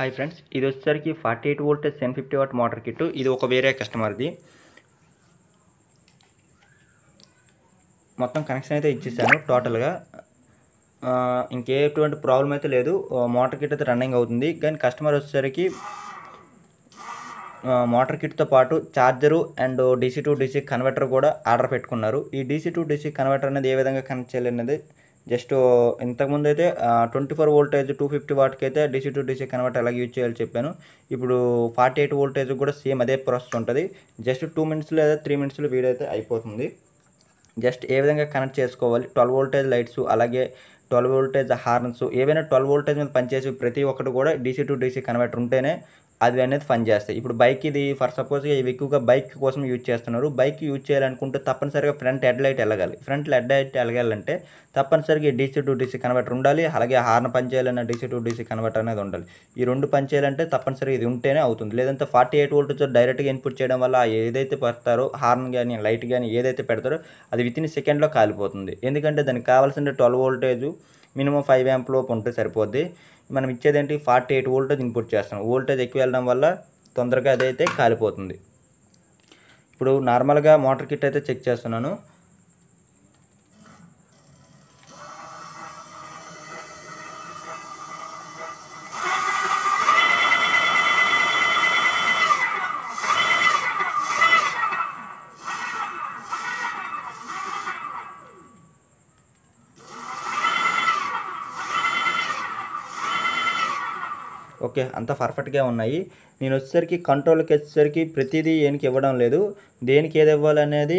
hi friends ఇది వచ్చేసరికి forty eight volt seven fifty watt motor kit ఇది ఒక వేరే కస్టమర్ది మొత్తం కనెక్షన్ అయితే ఇచ్చేసాను టోటల్గా ఇంకేటువంటి ప్రాబ్లం అయితే లేదు మోటార్ కిట్ అయితే రన్నింగ్ అవుతుంది కానీ కస్టమర్ వచ్చేసరికి మోటార్ కిట్తో పాటు charger and DC to DC converter కూడా ఆర్డర్ పెట్టుకున్నారు ఈ డీసీ టు డీసీ కన్వర్టర్ అనేది ఏ విధంగా కనెక్ట్ చేయాలనేది జస్ట్ ఇంతకుముందు అయితే twenty four voltage two fifty వాట్కి అయితే డీసీ టు డీసీ కన్వర్ట్ అలాగే యూజ్ చేయాలి చెప్పాను ఇప్పుడు ఫార్టీ ఎయిట్ వోల్టేజ్ కూడా సేమ్ అదే ప్రాసెస్ ఉంటుంది జస్ట్ టూ మినిట్స్ లేదా త్రీ మినిట్స్లో వీడియో అయితే అయిపోతుంది జస్ట్ ఏ విధంగా కనెక్ట్ చేసుకోవాలి ట్వెల్వ్ వోల్టేజ్ లైట్స్ అలాగే ట్వెల్వ్ వోల్టేజ్ హార్న్స్ ఏవైనా ట్వెల్వ్ వోల్టేజ్ మీద పనిచేసే ప్రతి ఒక్కటి కూడా డీసీ టు డీసీ కన్వర్టర్ ఉంటేనే అది అనేది చేస్తాయి ఇప్పుడు బైక్ ఇది ఫర్ సపోజ్ ఇవి ఎక్కువగా బైక్ కోసం యూజ్ చేస్తున్నారు బైక్ యూజ్ చేయాలనుకుంటే తప్పనిసరిగా ఫ్రంట్ హెడ్ లైట్ వెళ్ళగాలి ఫ్రంట్ హెడ్ లైట్ ఎలగాలంటే తప్పనిసరిగా డీసీ టు డీసీ కన్వర్టర్ ఉండాలి అలాగే హార్న్ పనిచేయాలన్న డీసీ టు డీసీ కన్వర్టర్ అనేది ఉండాలి ఈ రెండు పనిచేయాలంటే తప్పనిసరిగా ఇది ఉంటేనే అవుతుంది లేదంటే ఫార్టీ ఎయిట్ వోల్ట్తో డైరెక్ట్గా ఇన్పుట్ చేయడం వల్ల ఏదైతే పెడతారో హార్న్ కానీ లైట్ కానీ ఏదైతే పెడతారో అది వితిన్ సెకండ్లో కాలిపోతుంది ఎందుకంటే దానికి కావాల్సిన twelve voltage minimum five amp లోపు ఉంటే సరిపోద్ది మనం ఇచ్చేదేంటి ఫార్టీ ఎయిట్ వోల్టేజ్ ఇన్పుట్ చేస్తాం వోల్టేజ్ ఎక్కువ వెళ్ళడం వల్ల తొందరగా అదైతే కాలిపోతుంది ఇప్పుడు నార్మల్గా మోటార్ కిట్ అయితే చెక్ చేస్తున్నాను ఓకే అంత పర్ఫెక్ట్గా ఉన్నాయి నేను వచ్చేసరికి కంట్రోల్కి వచ్చేసరికి ప్రతిదీ ఏనికి ఇవ్వడం లేదు దేనికి ఏది ఇవ్వాలనేది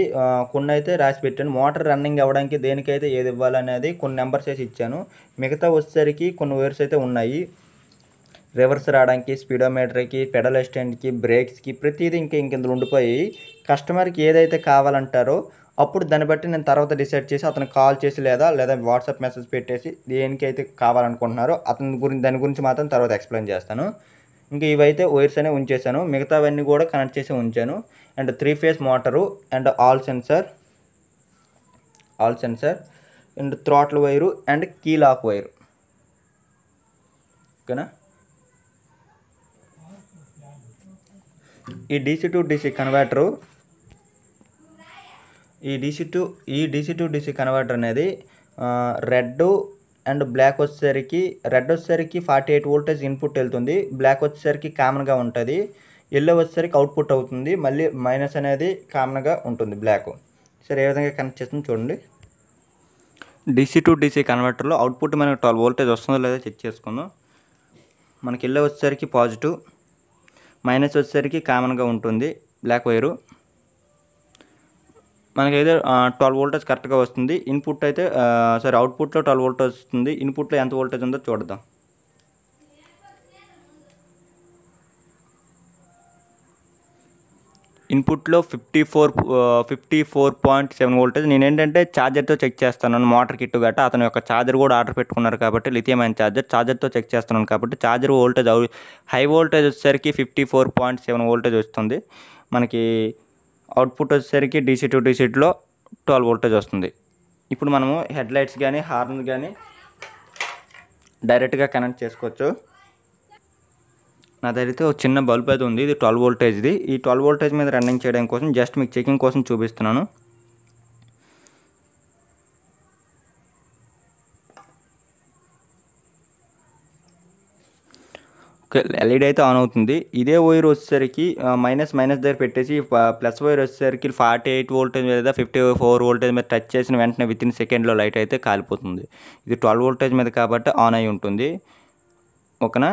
కొన్ని అయితే రాసి పెట్టాను మోటార్ రన్నింగ్ అవ్వడానికి దేనికైతే ఏది ఇవ్వాలనేది కొన్ని నెంబర్స్ వేసి ఇచ్చాను మిగతా వచ్చేసరికి కొన్ని వేర్స్ అయితే ఉన్నాయి రివర్స్ రావడానికి స్పీడోమీటర్కి పెడల్ ఎస్టెంట్కి బ్రేక్స్కి ప్రతిదీ ఇంకా ఇంక ఇందులో ఉండిపోయి కస్టమర్కి ఏదైతే కావాలంటారో అప్పుడు దాన్ని బట్టి నేను తర్వాత డిసైడ్ చేసి అతను కాల్ చేసి లేదా లేదా వాట్సాప్ మెసేజ్ పెట్టేసి దేనికైతే కావాలనుకుంటున్నారో అతని గురించి దాని గురించి మాత్రం తర్వాత ఎక్స్ప్లెయిన్ చేస్తాను ఇంకా ఇవైతే వైర్స్ అనే ఉంచేసాను మిగతావన్నీ కూడా కనెక్ట్ చేసి ఉంచాను and three phase motor and hall sensor hall sensor and throttle wire and key lock wire ఓకేనా ఈ డీసీ టు డీసీ కన్వర్టరు ఈ డిసి టు ఈ డిసి టు డిసి కన్వర్టర్ అనేది రెడ్ అండ్ బ్లాక్ వచ్చేసరికి రెడ్ వచ్చేసరికి forty eight voltage input వెళ్తుంది black వచ్చేసరికి కామన్గా ఉంటుంది ఎల్లో వచ్చేసరికి అవుట్పుట్ అవుతుంది మళ్ళీ మైనస్ అనేది కామన్గా ఉంటుంది బ్లాక్ సరే ఏ విధంగా కనెక్ట్ చేస్తుంది చూడండి డిసి టు డీసీ కన్వర్టర్లో అవుట్పుట్ మనకు ట్వెల్వ్ వోల్టేజ్ వస్తుందో లేదో చెక్ చేసుకుందాం మనకి ఎల్లో వచ్చేసరికి పాజిటివ్ మైనస్ వచ్చేసరికి కామన్గా ఉంటుంది బ్లాక్ వైరు మనకైతే ట్వెల్వ్ వోల్టేజ్ కరెక్ట్గా వస్తుంది ఇన్పుట్ అయితే సారీ అవుట్పుట్లో ట్వెల్వ్ వోల్టేజ్ వస్తుంది ఇన్పుట్లో ఎంత వోల్టేజ్ ఉందో చూడదాం ఇన్పుట్లో fifty four fifty four point seven voltage నేను ఏంటంటే ఛార్జర్తో చెక్ చేస్తాను మోటార్ కిట్ గట్ట అతను యొక్క ఛార్జర్ కూడా ఆర్డర్ పెట్టుకున్నారు కాబట్టి లిథియం అయిన ఛార్జర్ ఛార్జర్తో చెక్ చేస్తున్నాను కాబట్టి ఛార్జర్ వోల్టేజ్ హై వోల్టేజ్ వచ్చేసరికి fifty four point seven voltage వస్తుంది మనకి అవుట్పుట్ వచ్చేసరికి డీసీ టు డీసీలో ట్వెల్వ్ వోల్టేజ్ వస్తుంది ఇప్పుడు మనము హెడ్ లైట్స్ కానీ హార్న్ కానీ డైరెక్ట్గా కనెక్ట్ చేసుకోవచ్చు నా దగ్గర ఒక చిన్న బల్బ్ అయితే ఉంది ఇది ట్వెల్వ్ వోల్టేజ్ది ఈ ట్వెల్వ్ వోల్టేజ్ మీద రన్నింగ్ చేయడం కోసం జస్ట్ మీకు చెకింగ్ కోసం చూపిస్తున్నాను ఎల్ఈడి e అయితే ఆన్ అవుతుంది ఇదే వైర్ వచ్చేసరికి మైనస్ మైనస్ దగ్గర పెట్టేసి ప్లస్ వైర్ వచ్చేసరికి ఫార్టీ ఎయిట్ వోల్టేజ్ లేదా ఫిఫ్టీ ఫోర్ వోల్టేజ్ మీద టచ్ చేసిన వెంటనే విత్ ఇన్ సెకండ్లో లైట్ అయితే కాలిపోతుంది ఇది ట్వెల్వ్ వోల్టేజ్ మీద కాబట్టి ఆన్ అయి ఉంటుంది ఒకనా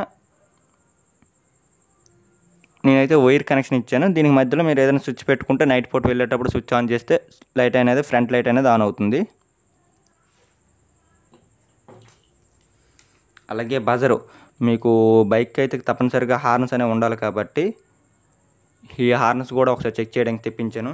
నేనైతే వైర్ కనెక్షన్ ఇచ్చాను దీనికి మధ్యలో మీరు ఏదైనా స్విచ్ పెట్టుకుంటే నైట్ పూట వెళ్ళేటప్పుడు స్విచ్ ఆన్ చేస్తే లైట్ అనేది ఫ్రంట్ లైట్ అనేది ఆన్ అవుతుంది అలాగే బజరు మీకు బైక్ అయితే తప్పనిసరిగా హార్న్స్ అనేవి ఉండాలి కాబట్టి ఈ హార్న్స్ కూడా ఒకసారి చెక్ చేయడానికి తెప్పించాను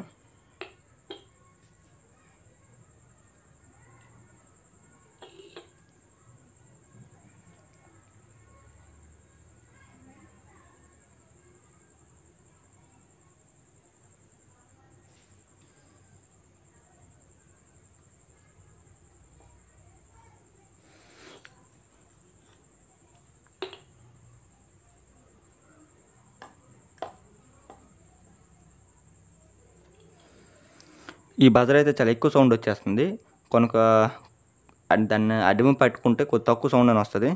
ఈ బజర్ అయితే చాలా ఎక్కువ సౌండ్ వచ్చేస్తుంది కొనుక దాన్ని అడ్డం పట్టుకుంటే కొద్ది తక్కువ సౌండ్ అని వస్తుంది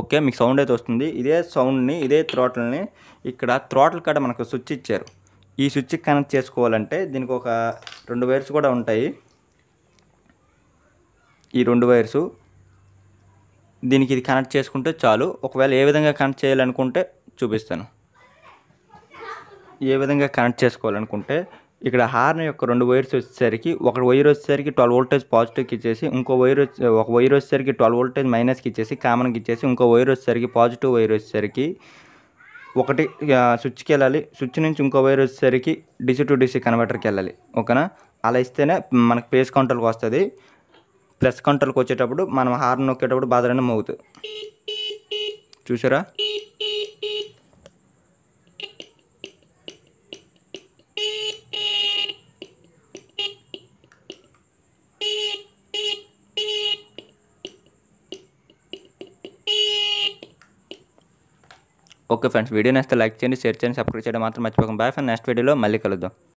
ఓకే మీకు సౌండ్ అయితే వస్తుంది ఇదే సౌండ్ని ఇదే త్రోటల్ని ఇక్కడ త్రోటల్ కాడ మనకు స్విచ్ ఇచ్చారు ఈ స్విచ్ కనెక్ట్ చేసుకోవాలంటే దీనికి ఒక రెండు వైర్స్ కూడా ఉంటాయి ఈ రెండు వైర్సు దీనికి ఇది కనెక్ట్ చేసుకుంటే చాలు ఒకవేళ ఏ విధంగా కనెక్ట్ చేయాలనుకుంటే చూపిస్తాను ఏ విధంగా కనెక్ట్ చేసుకోవాలనుకుంటే ఇక్కడ హార్న్ యొక్క రెండు వైర్స్ వచ్చేసరికి ఒక వైర్ వచ్చేసరికి ట్వెల్వ్ వోల్టేజ్ పాజిటివ్కి ఇచ్చేసి ఇంకో వైర్ ఒక వైర్ వచ్చేసరికి ట్వెల్వ్ వోల్టేజ్ మైనస్కి ఇచ్చేసి కామన్కి ఇచ్చేసి ఇంకో వైర్ వచ్చేసరికి పాజిటివ్ వైర్ వచ్చేసరికి ఒకటి స్విచ్కి వెళ్ళాలి స్విచ్ నుంచి ఇంకో వైర్ వచ్చేసరికి డిసి టు డిసి కన్వర్టర్కి వెళ్ళాలి ఓకేనా అలా ఇస్తేనే మనకు పేస్ కౌంటర్కి వస్తుంది ప్లస్ కంట్రోల్కి వచ్చేటప్పుడు మనం హార్న్ నొక్కేటప్పుడు బాధలను మోగుతుంది చూసారా ఓకే ఫ్రెండ్స్ వీడియో నేస్తే లైక్ చేయండి షేర్ చేయండి సబ్స్క్రైబ్ చేయడం మాత్రం మర్చిపోకండి బాయ్ ఫ్రెండ్ నెక్స్ట్ వీడియోలో మళ్ళీ కలుద్దాం